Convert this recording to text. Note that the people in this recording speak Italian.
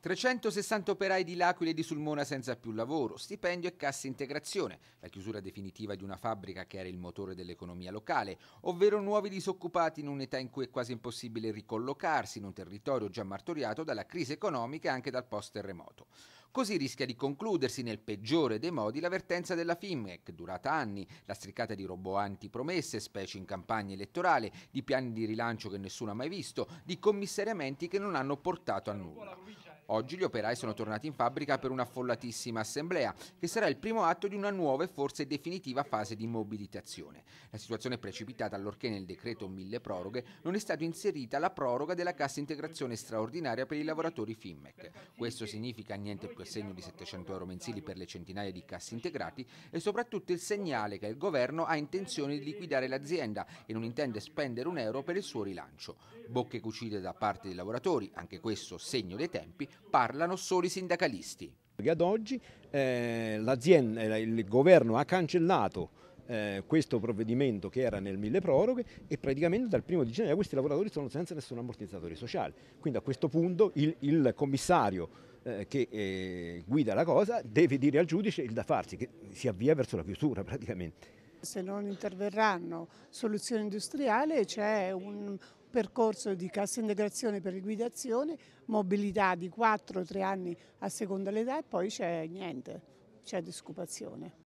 360 operai di L'Aquila e di Sulmona senza più lavoro, stipendio e cassa integrazione, la chiusura definitiva di una fabbrica che era il motore dell'economia locale, ovvero nuovi disoccupati in un'età in cui è quasi impossibile ricollocarsi in un territorio già martoriato dalla crisi economica e anche dal post-terremoto. Così rischia di concludersi nel peggiore dei modi la vertenza della FIMEC, durata anni, lastricata di roboanti promesse, specie in campagna elettorale, di piani di rilancio che nessuno ha mai visto, di commissariamenti che non hanno portato a nulla. Oggi gli operai sono tornati in fabbrica per una affollatissima assemblea, che sarà il primo atto di una nuova e forse definitiva fase di mobilitazione. La situazione è precipitata allorché nel decreto mille proroghe non è stata inserita la proroga della cassa integrazione straordinaria per i lavoratori FIMMEC. Questo significa niente più assegno di 700 euro mensili per le centinaia di cassi integrati e soprattutto il segnale che il governo ha intenzione di liquidare l'azienda e non intende spendere un euro per il suo rilancio. Bocche cucite da parte dei lavoratori, anche questo segno dei tempi, parlano solo i sindacalisti. Ad oggi eh, eh, il governo ha cancellato eh, questo provvedimento che era nel mille proroghe e praticamente dal primo di gennaio questi lavoratori sono senza nessun ammortizzatore sociale. Quindi a questo punto il, il commissario eh, che eh, guida la cosa deve dire al giudice il da farsi, che si avvia verso la chiusura praticamente. Se non interverranno soluzioni industriali c'è un, percorso di cassa integrazione per liquidazione, mobilità di 4-3 anni a seconda dell'età e poi c'è niente, c'è disoccupazione.